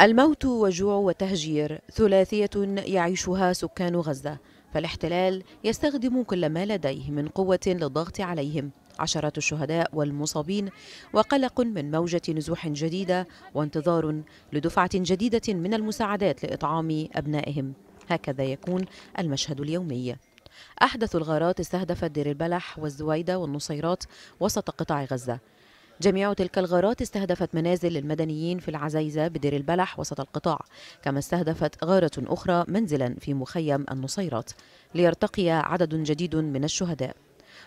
الموت وجوع وتهجير ثلاثية يعيشها سكان غزة فالاحتلال يستخدم كل ما لديه من قوة للضغط عليهم عشرات الشهداء والمصابين وقلق من موجة نزوح جديدة وانتظار لدفعة جديدة من المساعدات لإطعام أبنائهم هكذا يكون المشهد اليومي أحدث الغارات استهدفت دير البلح والزويدة والنصيرات وسط قطاع غزة جميع تلك الغارات استهدفت منازل للمدنيين في العزايزة بدير البلح وسط القطاع كما استهدفت غارة أخرى منزلا في مخيم النصيرات ليرتقي عدد جديد من الشهداء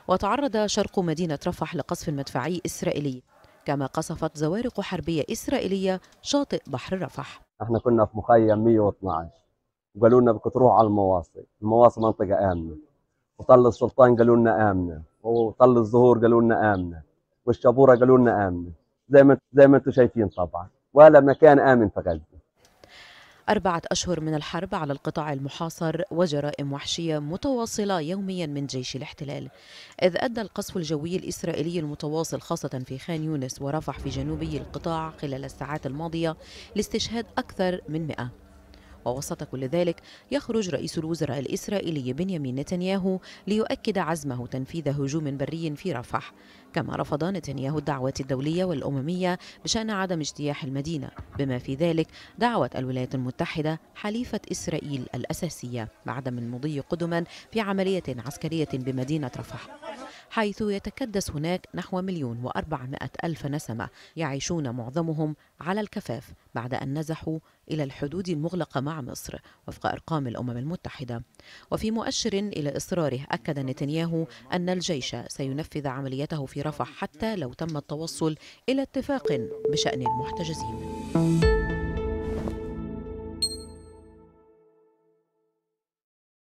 وتعرض شرق مدينة رفح لقصف مدفعي إسرائيلي كما قصفت زوارق حربية إسرائيلية شاطئ بحر رفح احنا كنا في مخيم 112 وقالوا لنا بدكم تروحوا على المواصي المواصي منطقة آمنة وطل السلطان قالوا لنا آمنة وطل الظهور قالوا لنا آمنة والشابوره قالوا لنا امنه زي ما زي ما انتم شايفين طبعا ولا مكان امن في غزه أربعة أشهر من الحرب على القطاع المحاصر وجرائم وحشية متواصلة يوميا من جيش الاحتلال إذ أدى القصف الجوي الإسرائيلي المتواصل خاصة في خان يونس ورفح في جنوبي القطاع خلال الساعات الماضية لاستشهاد أكثر من 100 ووسط كل ذلك يخرج رئيس الوزراء الإسرائيلي بنيامين نتنياهو ليؤكد عزمه تنفيذ هجوم بري في رفح كما رفض نتنياهو الدعوات الدولية والأممية بشأن عدم اجتياح المدينة بما في ذلك دعوة الولايات المتحدة حليفة إسرائيل الأساسية بعدم المضي قدما في عملية عسكرية بمدينة رفح حيث يتكدس هناك نحو مليون وأربعمائة ألف نسمة يعيشون معظمهم على الكفاف بعد أن نزحوا إلى الحدود المغلقة مع مصر وفق أرقام الأمم المتحدة وفي مؤشر إلى إصراره أكد نتنياهو أن الجيش سينفذ عمليته في رفح حتى لو تم التوصل إلى اتفاق بشأن المحتجزين